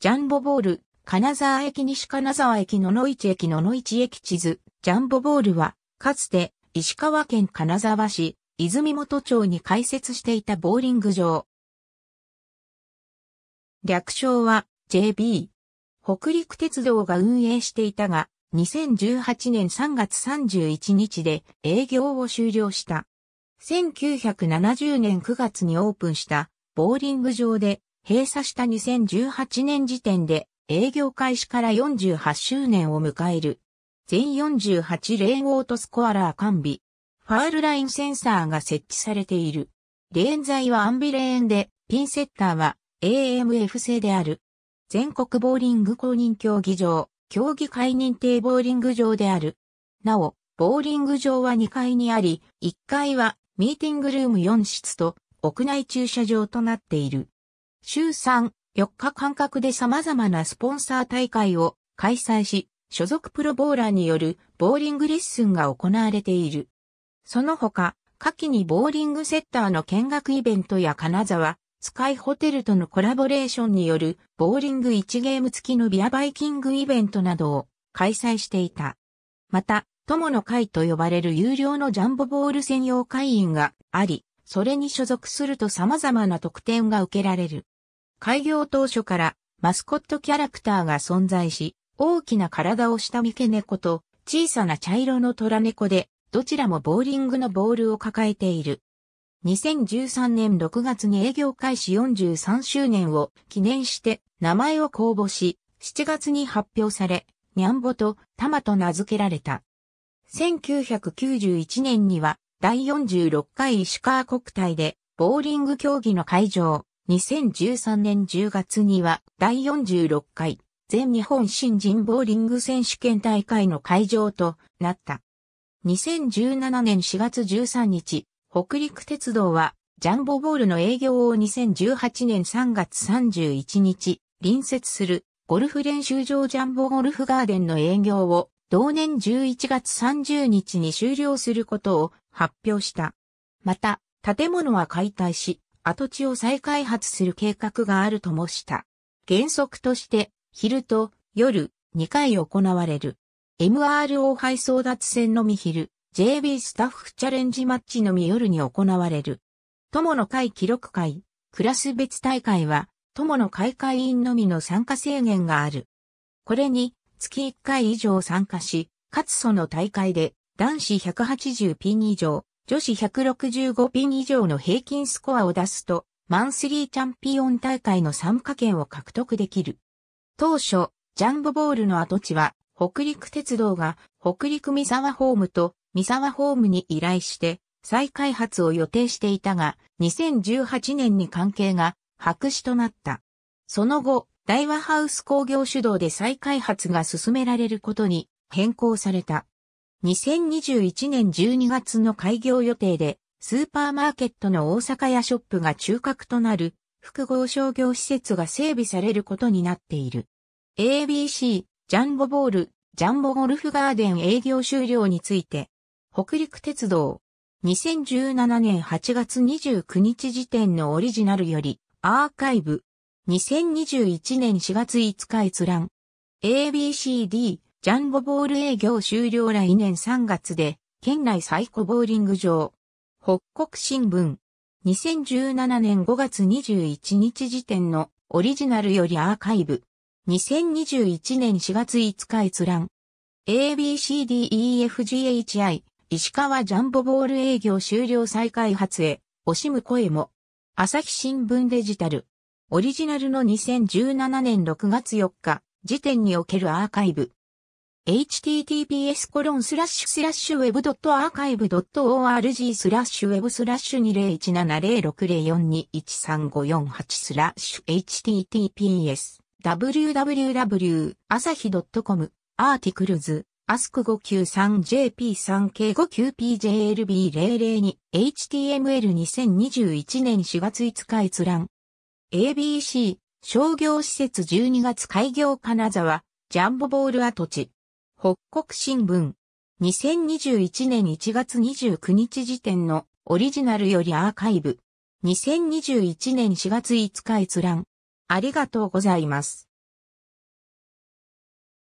ジャンボボール、金沢駅西金沢駅野々市駅野々市駅地図、ジャンボボールは、かつて、石川県金沢市、泉本町に開設していたボーリング場。略称は、JB。北陸鉄道が運営していたが、2018年3月31日で営業を終了した。1970年9月にオープンしたボーリング場で閉鎖した2018年時点で営業開始から48周年を迎える。全48レーンオートスコアラー完備。ファールラインセンサーが設置されている。レーン材はアンビレーンで、ピンセッターは AMF 製である。全国ボーリング公認競技場、競技会認定ボーリング場である。なお、ボーリング場は2階にあり、1階はミーティングルーム4室と屋内駐車場となっている。週3、4日間隔で様々なスポンサー大会を開催し、所属プロボーラーによるボーリングレッスンが行われている。その他、夏季にボーリングセッターの見学イベントや金沢、スカイホテルとのコラボレーションによるボーリング1ゲーム付きのビアバイキングイベントなどを開催していた。また、友の会と呼ばれる有料のジャンボボール専用会員があり、それに所属すると様々な特典が受けられる。開業当初からマスコットキャラクターが存在し、大きな体をした三毛猫と小さな茶色の虎猫で、どちらもボーリングのボールを抱えている。2013年6月に営業開始43周年を記念して名前を公募し、7月に発表され、ニャンボとタマと名付けられた。1991年には第46回石川国体で、ボーリング競技の会場、2013年10月には、第46回、全日本新人ボーリング選手権大会の会場となった。2017年4月13日、北陸鉄道は、ジャンボボールの営業を2018年3月31日、隣接するゴルフ練習場ジャンボゴルフガーデンの営業を同年11月30日に終了することを発表した。また、建物は解体し、跡地を再開発する計画があるともした。原則として、昼と夜2回行われる。MRO 配送脱線のみ昼、JB スタッフチャレンジマッチのみ夜に行われる。友の会記録会、クラス別大会は、友の会会員のみの参加制限がある。これに、月1回以上参加し、かつその大会で、男子180ピン以上、女子165ピン以上の平均スコアを出すと、マンスリーチャンピオン大会の参加権を獲得できる。当初、ジャンボボールの跡地は、北陸鉄道が北陸三沢ホームと三沢ホームに依頼して再開発を予定していたが、2018年に関係が白紙となった。その後、大和ハウス工業主導で再開発が進められることに変更された。2021年12月の開業予定で、スーパーマーケットの大阪屋ショップが中核となる複合商業施設が整備されることになっている。ABC、ジャンボボール、ジャンボゴルフガーデン営業終了について、北陸鉄道、2017年8月29日時点のオリジナルより、アーカイブ、2021年4月5日閲覧、ABCD、ジャンボボール営業終了来年3月で、県内最古ボーリング場。北国新聞。2017年5月21日時点のオリジナルよりアーカイブ。2021年4月5日閲覧。ABCDEFGHI、石川ジャンボボール営業終了再開発へ、惜しむ声も。朝日新聞デジタル。オリジナルの2017年6月4日、時点におけるアーカイブ。https コロンスラッシュスラッシュウェブドットアーカイブドット org スラッシュウェブスラッシュ20170604213548スラッシュ https www 朝日 .com アーティクルズアスク 593JP3K59PJLB002 HTML2021 年4月5日閲覧 ABC 商業施設12月開業金沢ジャンボボール跡地北国新聞。2021年1月29日時点のオリジナルよりアーカイブ。2021年4月5日閲覧。ありがとうございます。